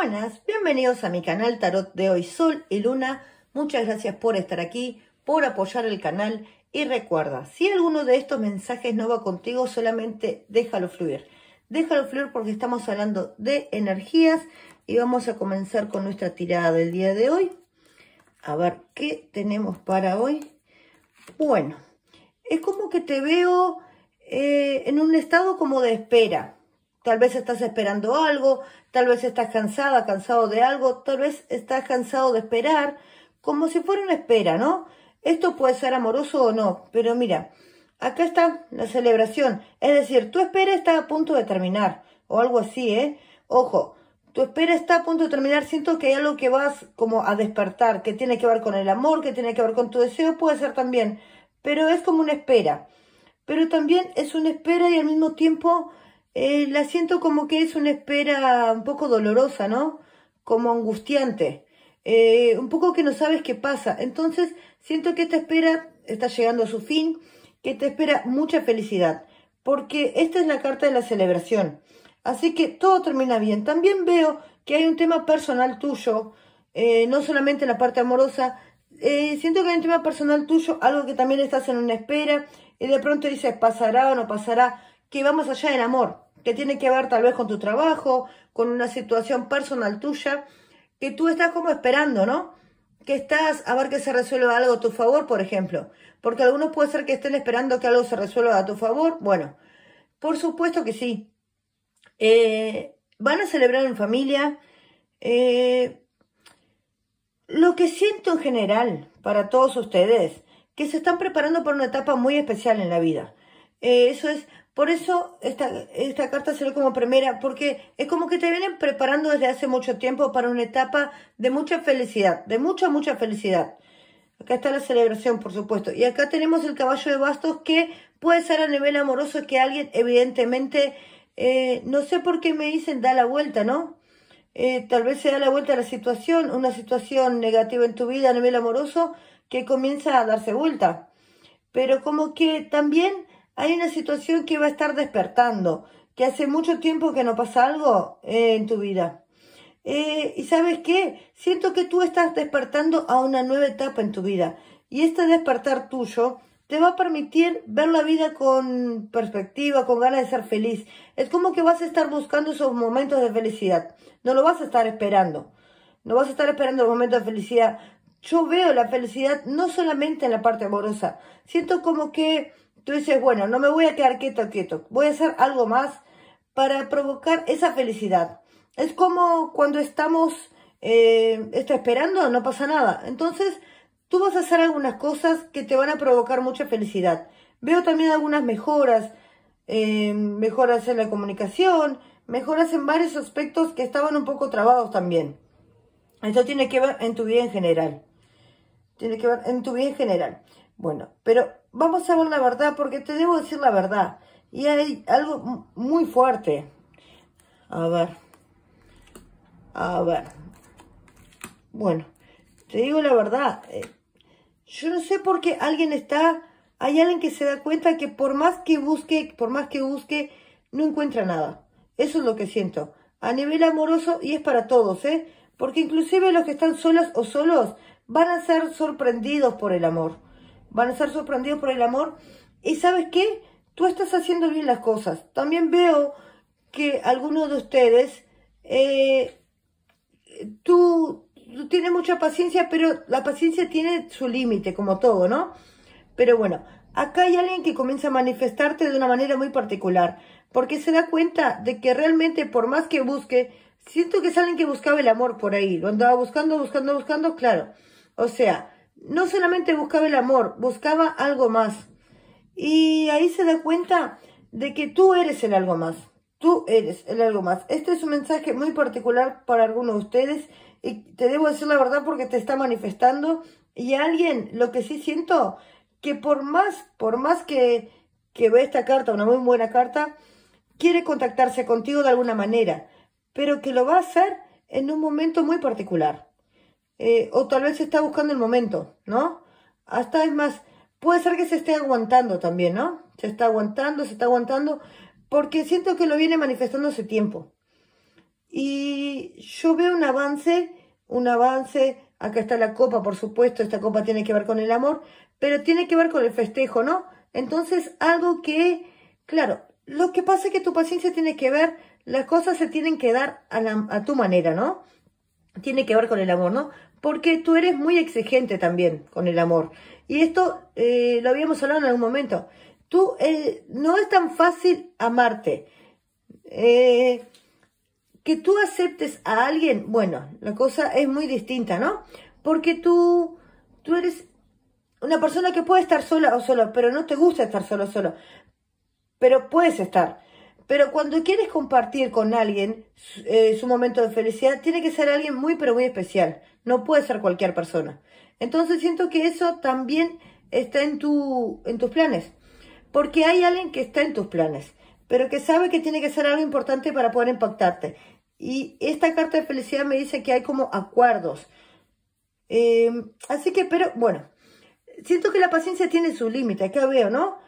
Buenas, bienvenidos a mi canal Tarot de hoy Sol y Luna. Muchas gracias por estar aquí, por apoyar el canal y recuerda, si alguno de estos mensajes no va contigo, solamente déjalo fluir. Déjalo fluir porque estamos hablando de energías y vamos a comenzar con nuestra tirada del día de hoy. A ver qué tenemos para hoy. Bueno, es como que te veo eh, en un estado como de espera Tal vez estás esperando algo, tal vez estás cansada, cansado de algo, tal vez estás cansado de esperar, como si fuera una espera, ¿no? Esto puede ser amoroso o no, pero mira, acá está la celebración, es decir, tu espera está a punto de terminar, o algo así, ¿eh? Ojo, tu espera está a punto de terminar, siento que hay algo que vas como a despertar, que tiene que ver con el amor, que tiene que ver con tu deseo, puede ser también, pero es como una espera. Pero también es una espera y al mismo tiempo eh, la siento como que es una espera un poco dolorosa, ¿no? Como angustiante. Eh, un poco que no sabes qué pasa. Entonces, siento que esta espera está llegando a su fin, que te espera mucha felicidad, porque esta es la carta de la celebración. Así que todo termina bien. También veo que hay un tema personal tuyo, eh, no solamente la parte amorosa. siento que hay un tema personal tuyo, algo que también estás en una espera y de pronto dices pasará o no pasará, que vamos allá del amor que tiene que ver tal vez con tu trabajo, con una situación personal tuya, que tú estás como esperando, ¿no? Que estás a ver que se resuelva algo a tu favor, por ejemplo. Porque algunos puede ser que estén esperando que algo se resuelva a tu favor. Bueno, por supuesto que sí. Eh, van a celebrar en familia. Eh, lo que siento en general para todos ustedes, que se están preparando para una etapa muy especial en la vida. Eh, eso es por eso esta, esta carta salió como primera, porque es como que te vienen preparando desde hace mucho tiempo para una etapa de mucha felicidad, de mucha, mucha felicidad. Acá está la celebración, por supuesto. Y acá tenemos el caballo de bastos que puede ser a nivel amoroso que alguien, evidentemente, eh, no sé por qué me dicen da la vuelta, ¿no? Eh, tal vez se da la vuelta a la situación, una situación negativa en tu vida a nivel amoroso que comienza a darse vuelta. Pero como que también hay una situación que va a estar despertando, que hace mucho tiempo que no pasa algo eh, en tu vida. Eh, y sabes qué, siento que tú estás despertando a una nueva etapa en tu vida. Y este despertar tuyo te va a permitir ver la vida con perspectiva, con ganas de ser feliz. Es como que vas a estar buscando esos momentos de felicidad. No lo vas a estar esperando. No vas a estar esperando los momentos de felicidad. Yo veo la felicidad no solamente en la parte amorosa. Siento como que Tú dices, bueno, no me voy a quedar quieto, quieto. Voy a hacer algo más para provocar esa felicidad. Es como cuando estamos eh, está esperando, no pasa nada. Entonces, tú vas a hacer algunas cosas que te van a provocar mucha felicidad. Veo también algunas mejoras, eh, mejoras en la comunicación, mejoras en varios aspectos que estaban un poco trabados también. Eso tiene que ver en tu vida en general. Tiene que ver en tu vida en general. Bueno, pero vamos a ver la verdad, porque te debo decir la verdad. Y hay algo muy fuerte. A ver. A ver. Bueno, te digo la verdad. Eh, yo no sé por qué alguien está... Hay alguien que se da cuenta que por más que busque, por más que busque, no encuentra nada. Eso es lo que siento. A nivel amoroso, y es para todos, ¿eh? Porque inclusive los que están solos o solos van a ser sorprendidos por el amor van a estar sorprendidos por el amor. Y sabes qué, tú estás haciendo bien las cosas. También veo que algunos de ustedes, eh, tú, tú tienes mucha paciencia, pero la paciencia tiene su límite, como todo, ¿no? Pero bueno, acá hay alguien que comienza a manifestarte de una manera muy particular, porque se da cuenta de que realmente por más que busque, siento que es alguien que buscaba el amor por ahí, lo andaba buscando, buscando, buscando, claro. O sea, no solamente buscaba el amor, buscaba algo más. Y ahí se da cuenta de que tú eres el algo más. Tú eres el algo más. Este es un mensaje muy particular para algunos de ustedes. Y te debo decir la verdad porque te está manifestando. Y alguien, lo que sí siento, que por más, por más que, que ve esta carta, una muy buena carta, quiere contactarse contigo de alguna manera. Pero que lo va a hacer en un momento muy particular. Eh, o tal vez está buscando el momento, ¿no? Hasta es más, puede ser que se esté aguantando también, ¿no? Se está aguantando, se está aguantando, porque siento que lo viene manifestando hace tiempo. Y yo veo un avance, un avance, acá está la copa, por supuesto, esta copa tiene que ver con el amor, pero tiene que ver con el festejo, ¿no? Entonces, algo que, claro, lo que pasa es que tu paciencia tiene que ver, las cosas se tienen que dar a, a tu manera, ¿no? Tiene que ver con el amor, ¿no? porque tú eres muy exigente también con el amor. Y esto eh, lo habíamos hablado en algún momento. Tú eh, no es tan fácil amarte. Eh, que tú aceptes a alguien, bueno, la cosa es muy distinta, ¿no? Porque tú, tú eres una persona que puede estar sola o solo, pero no te gusta estar solo o solo. Pero puedes estar. Pero cuando quieres compartir con alguien eh, su momento de felicidad, tiene que ser alguien muy, pero muy especial. No puede ser cualquier persona. Entonces siento que eso también está en, tu, en tus planes. Porque hay alguien que está en tus planes, pero que sabe que tiene que ser algo importante para poder impactarte. Y esta carta de felicidad me dice que hay como acuerdos. Eh, así que, pero bueno, siento que la paciencia tiene su límite, acá veo, ¿no?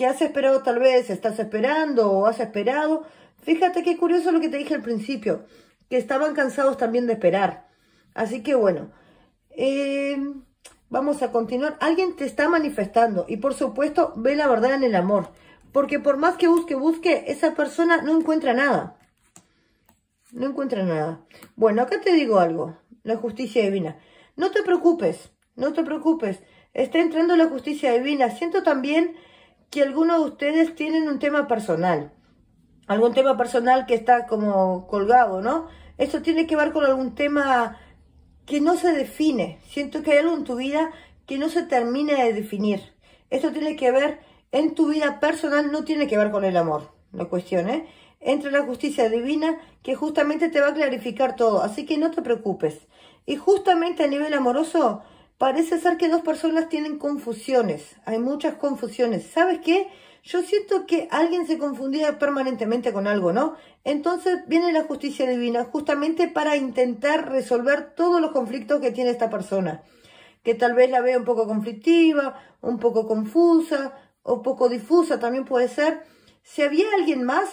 que has esperado tal vez, estás esperando o has esperado. Fíjate qué curioso lo que te dije al principio, que estaban cansados también de esperar. Así que bueno, em, vamos a continuar. Alguien te está manifestando y por supuesto ve la verdad en el amor. Porque por más que busque, busque, esa persona no encuentra nada. No encuentra nada. Bueno, acá te digo algo, la justicia divina. No te preocupes, no te preocupes. Está entrando la justicia divina. Siento también que algunos de ustedes tienen un tema personal, algún tema personal que está como colgado, ¿no? Esto tiene que ver con algún tema que no se define. Siento que hay algo en tu vida que no se termina de definir. Esto tiene que ver en tu vida personal, no tiene que ver con el amor, la cuestión, ¿eh? entre la justicia divina que justamente te va a clarificar todo, así que no te preocupes. Y justamente a nivel amoroso, Parece ser que dos personas tienen confusiones. Hay muchas confusiones. ¿Sabes qué? Yo siento que alguien se confundía permanentemente con algo, ¿no? Entonces viene la justicia divina justamente para intentar resolver todos los conflictos que tiene esta persona. Que tal vez la vea un poco conflictiva, un poco confusa o poco difusa también puede ser. Si había alguien más,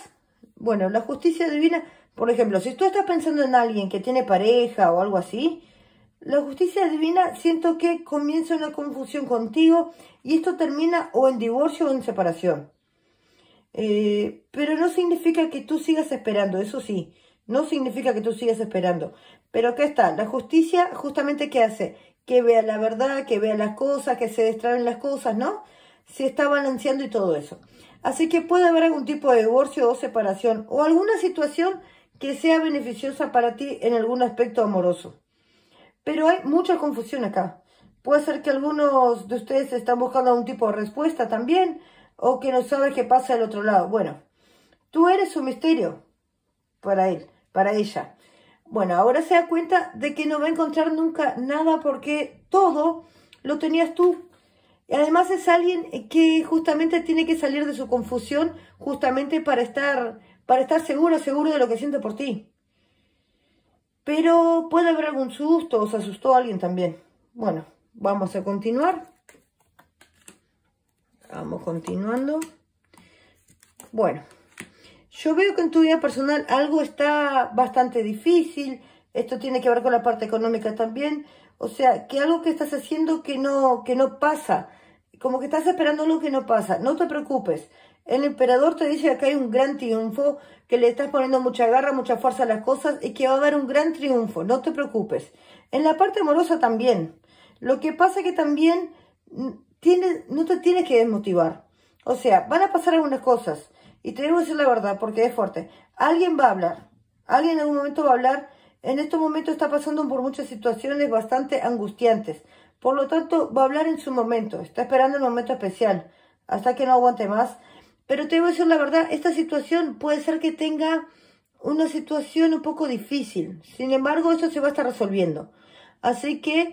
bueno, la justicia divina, por ejemplo, si tú estás pensando en alguien que tiene pareja o algo así, la justicia divina siento que comienza una confusión contigo y esto termina o en divorcio o en separación. Eh, pero no significa que tú sigas esperando, eso sí, no significa que tú sigas esperando. Pero acá está, la justicia justamente ¿qué hace? Que vea la verdad, que vea las cosas, que se destraen las cosas, ¿no? Se está balanceando y todo eso. Así que puede haber algún tipo de divorcio o separación o alguna situación que sea beneficiosa para ti en algún aspecto amoroso. Pero hay mucha confusión acá. Puede ser que algunos de ustedes están buscando algún tipo de respuesta también o que no sabe qué pasa del otro lado. Bueno, tú eres un misterio para él, para ella. Bueno, ahora se da cuenta de que no va a encontrar nunca nada porque todo lo tenías tú. Y además es alguien que justamente tiene que salir de su confusión justamente para estar, para estar seguro, seguro de lo que siente por ti. Pero puede haber algún susto, se asustó alguien también. Bueno, vamos a continuar. Vamos continuando. Bueno, yo veo que en tu vida personal algo está bastante difícil. Esto tiene que ver con la parte económica también. O sea, que algo que estás haciendo que no, que no pasa. Como que estás esperando algo que no pasa. No te preocupes. El emperador te dice que hay un gran triunfo, que le estás poniendo mucha garra, mucha fuerza a las cosas y que va a haber un gran triunfo, no te preocupes. En la parte amorosa también. Lo que pasa es que también mm, no te tienes que desmotivar. O sea, van a pasar algunas cosas. Y te debo decir la verdad, porque es fuerte. Alguien va a hablar. Alguien en algún momento va a hablar. En estos momentos está pasando por muchas situaciones bastante angustiantes. Por lo tanto, va a hablar en su momento. Está esperando el momento especial. Hasta que no aguante más pero te voy a decir la verdad, esta situación puede ser que tenga una situación un poco difícil. Sin embargo, eso se va a estar resolviendo. Así que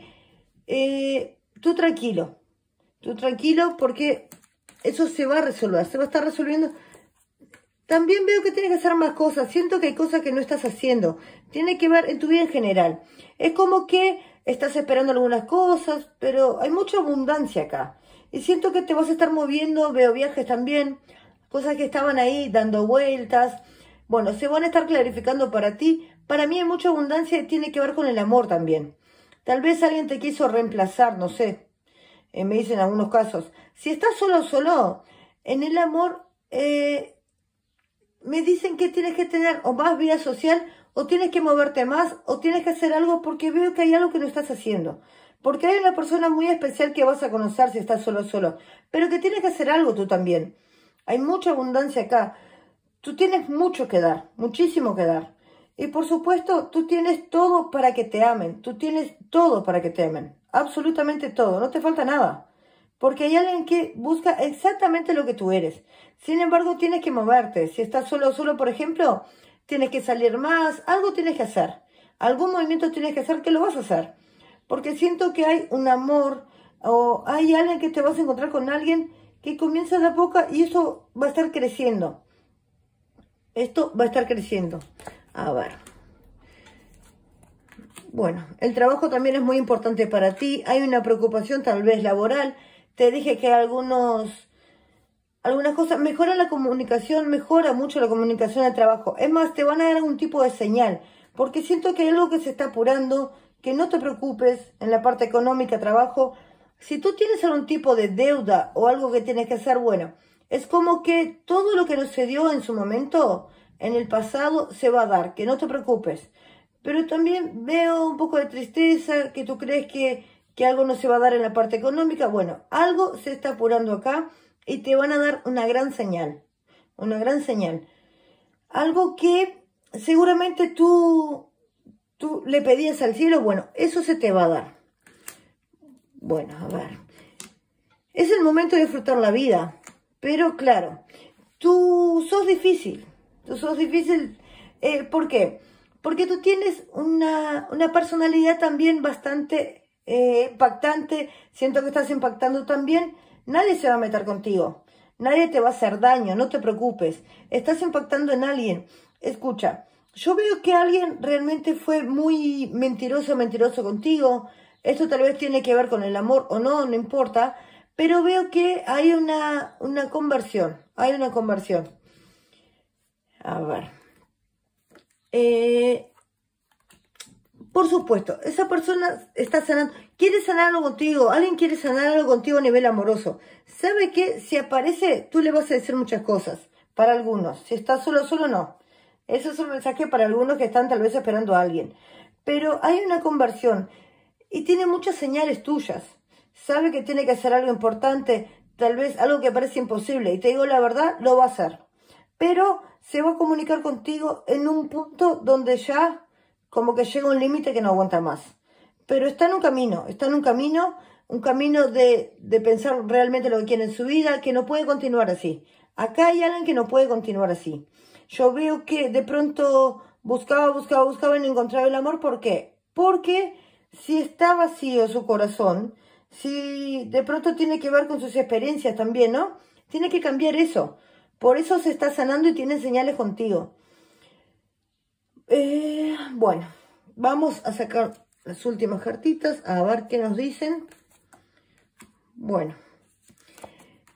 eh, tú tranquilo, tú tranquilo porque eso se va a resolver, se va a estar resolviendo. También veo que tienes que hacer más cosas, siento que hay cosas que no estás haciendo. Tiene que ver en tu vida en general. Es como que estás esperando algunas cosas, pero hay mucha abundancia acá. Y siento que te vas a estar moviendo, veo viajes también cosas que estaban ahí dando vueltas. Bueno, se van a estar clarificando para ti. Para mí hay mucha abundancia y tiene que ver con el amor también. Tal vez alguien te quiso reemplazar, no sé. Eh, me dicen algunos casos. Si estás solo, solo, en el amor eh, me dicen que tienes que tener o más vida social o tienes que moverte más o tienes que hacer algo porque veo que hay algo que no estás haciendo. Porque hay una persona muy especial que vas a conocer si estás solo solo, pero que tienes que hacer algo tú también. Hay mucha abundancia acá. Tú tienes mucho que dar, muchísimo que dar. Y por supuesto, tú tienes todo para que te amen. Tú tienes todo para que te amen. Absolutamente todo. No te falta nada. Porque hay alguien que busca exactamente lo que tú eres. Sin embargo, tienes que moverte. Si estás solo solo, por ejemplo, tienes que salir más. Algo tienes que hacer. Algún movimiento tienes que hacer que lo vas a hacer. Porque siento que hay un amor o hay alguien que te vas a encontrar con alguien que comienza de a poco y eso va a estar creciendo. Esto va a estar creciendo. A ver. Bueno, el trabajo también es muy importante para ti. Hay una preocupación tal vez laboral. Te dije que algunos... Algunas cosas, mejora la comunicación, mejora mucho la comunicación de trabajo. Es más, te van a dar algún tipo de señal, porque siento que hay algo que se está apurando, que no te preocupes en la parte económica, trabajo, si tú tienes algún tipo de deuda o algo que tienes que hacer, bueno, es como que todo lo que no se dio en su momento, en el pasado, se va a dar, que no te preocupes. Pero también veo un poco de tristeza, que tú crees que, que algo no se va a dar en la parte económica. Bueno, algo se está apurando acá y te van a dar una gran señal, una gran señal. Algo que seguramente tú, tú le pedías al cielo, bueno, eso se te va a dar. Bueno, a ver. Es el momento de disfrutar la vida. Pero claro, tú sos difícil. Tú sos difícil. Eh, ¿Por qué? Porque tú tienes una, una personalidad también bastante eh, impactante. Siento que estás impactando también. Nadie se va a meter contigo. Nadie te va a hacer daño. No te preocupes. Estás impactando en alguien. Escucha, yo veo que alguien realmente fue muy mentiroso, mentiroso contigo. Esto tal vez tiene que ver con el amor o no, no importa, pero veo que hay una, conversión, hay una conversión. A ver. Eh, por supuesto, esa persona está sanando, quiere sanar algo contigo, alguien quiere sanar algo contigo a nivel amoroso. ¿Sabe que si aparece, tú le vas a decir muchas cosas? Para algunos, si estás solo, solo no. Eso es un mensaje para algunos que están tal vez esperando a alguien. Pero hay una conversión y tiene muchas señales tuyas. Sabe que tiene que hacer algo importante, tal vez algo que parece imposible, y te digo la verdad, lo va a hacer. Pero se va a comunicar contigo en un punto donde ya como que llega un límite que no aguanta más. Pero está en un camino, está en un camino, un camino de, de pensar realmente lo que quiere en su vida, que no puede continuar así. Acá hay alguien que no puede continuar así. Yo veo que de pronto buscaba, buscaba, buscaba y no encontraba el amor. ¿Por qué? Porque si está vacío su corazón, si de pronto tiene que ver con sus experiencias también, ¿no? Tiene que cambiar eso. Por eso se está sanando y tiene señales contigo. Eh, bueno, vamos a sacar las últimas cartitas, a ver qué nos dicen. Bueno,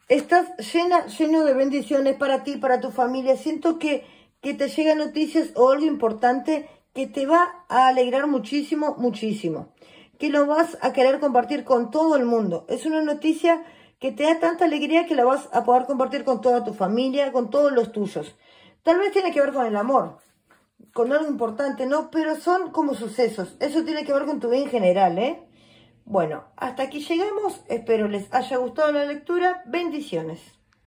estás llena, lleno de bendiciones para ti, para tu familia. Siento que, que te llegan noticias o algo importante que te va a alegrar muchísimo, muchísimo, que lo vas a querer compartir con todo el mundo. Es una noticia que te da tanta alegría que la vas a poder compartir con toda tu familia, con todos los tuyos. Tal vez tiene que ver con el amor, con algo importante, ¿no? Pero son como sucesos. Eso tiene que ver con tu vida en general, ¿eh? Bueno, hasta aquí llegamos. Espero les haya gustado la lectura. Bendiciones.